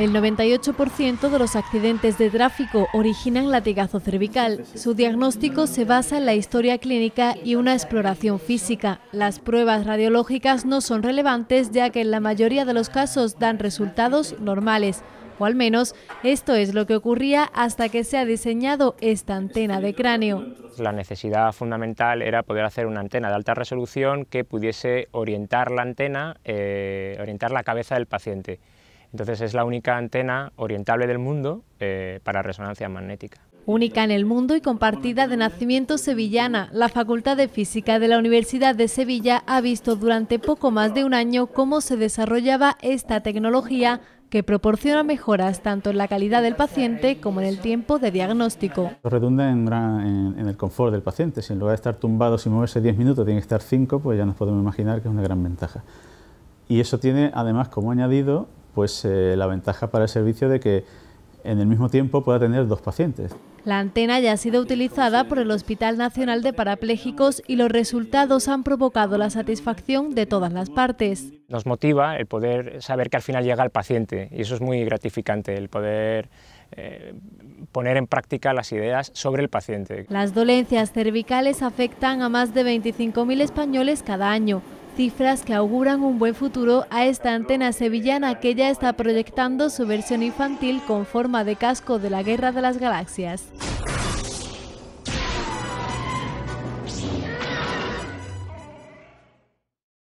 El 98% de los accidentes de tráfico originan latigazo cervical. Su diagnóstico se basa en la historia clínica y una exploración física. Las pruebas radiológicas no son relevantes ya que en la mayoría de los casos dan resultados normales. O al menos esto es lo que ocurría hasta que se ha diseñado esta antena de cráneo. La necesidad fundamental era poder hacer una antena de alta resolución que pudiese orientar la antena, eh, orientar la cabeza del paciente. Entonces es la única antena orientable del mundo eh, para resonancia magnética. Única en el mundo y compartida de nacimiento sevillana, la Facultad de Física de la Universidad de Sevilla ha visto durante poco más de un año cómo se desarrollaba esta tecnología que proporciona mejoras tanto en la calidad del paciente como en el tiempo de diagnóstico. Redunda en, el confort del paciente. Si en lugar de estar tumbado sin moverse 10 minutos tiene que estar 5, pues ya nos podemos imaginar que es una gran ventaja. Y eso tiene además como añadido pues eh, la ventaja para el servicio de que en el mismo tiempo pueda tener dos pacientes. La antena ya ha sido utilizada por el Hospital Nacional de Parapléjicos y los resultados han provocado la satisfacción de todas las partes. Nos motiva el poder saber que al final llega el paciente y eso es muy gratificante, el poder eh, poner en práctica las ideas sobre el paciente. Las dolencias cervicales afectan a más de 25.000 españoles cada año cifras que auguran un buen futuro a esta antena sevillana que ya está proyectando su versión infantil con forma de casco de la Guerra de las Galaxias.